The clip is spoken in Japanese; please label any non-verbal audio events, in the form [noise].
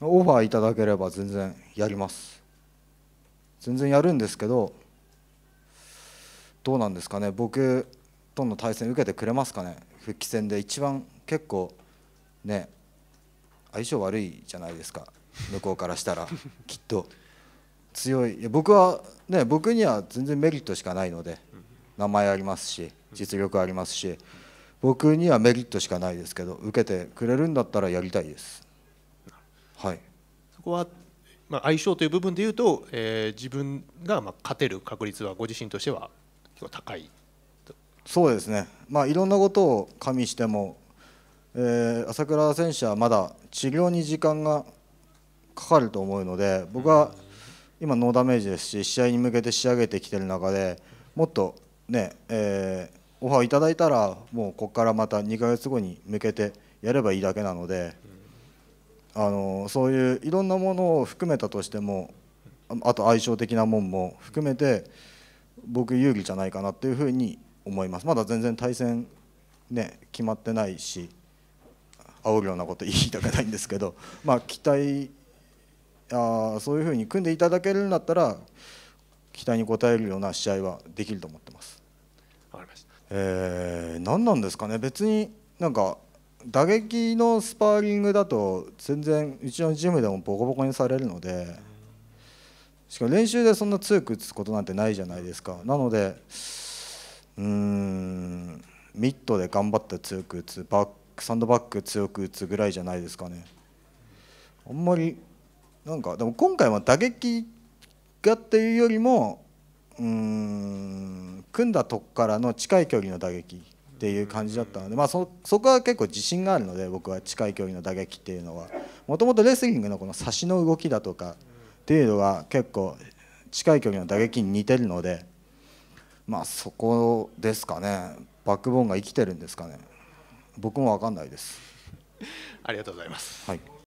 オファーいただければ全然やります全然やるんですけどどうなんですかね僕との対戦受けてくれますかね復帰戦で一番結構ね相性悪いじゃないですか向こうからしたら [laughs] きっと強いい僕はね僕には全然メリットしかないので名前ありますし実力ありますし僕にはメリットしかないですけど受けてくれるんだったらやりたいですはい、そこは、まあ、相性という部分でいうと、えー、自分がまあ勝てる確率はご自身としては高いそうですね、まあ、いろんなことを加味しても、えー、朝倉選手はまだ治療に時間がかかると思うので僕は今ノーダメージですし試合に向けて仕上げてきてる中でもっとね、えー、オファーいただいたらもうここからまた2ヶ月後に向けてやればいいだけなので。あのそういういろんなものを含めたとしてもあと相性的なもんも含めて僕有利じゃないかなっていうふうに思いますまだ全然対戦ね決まってないし煽るようなこと言いたくないんですけど [laughs] まあ期待あそういうふうに組んでいただけるんだったら期待に応えるような試合はできると思ってます。わかりました。えー、何なんですかね別になんか打撃のスパーリングだと全然うちのジムでもボコボコにされるのでしかも練習でそんな強く打つことなんてないじゃないですかなのでうんミットで頑張って強く打つバックサンドバック強く打つぐらいじゃないですかねあんまりなんかでも今回は打撃がっていうよりもうん組んだとこからの近い距離の打撃っていう感じだったので、まあそ、そこは結構自信があるので僕は近い距離の打撃っていうのはもともとレスリングのこの差しの動きだとかっていうのが結構近い距離の打撃に似てるので、まあ、そこですかねバックボーンが生きてるんですかね僕も分かんないです。[laughs] ありがとうございます、はい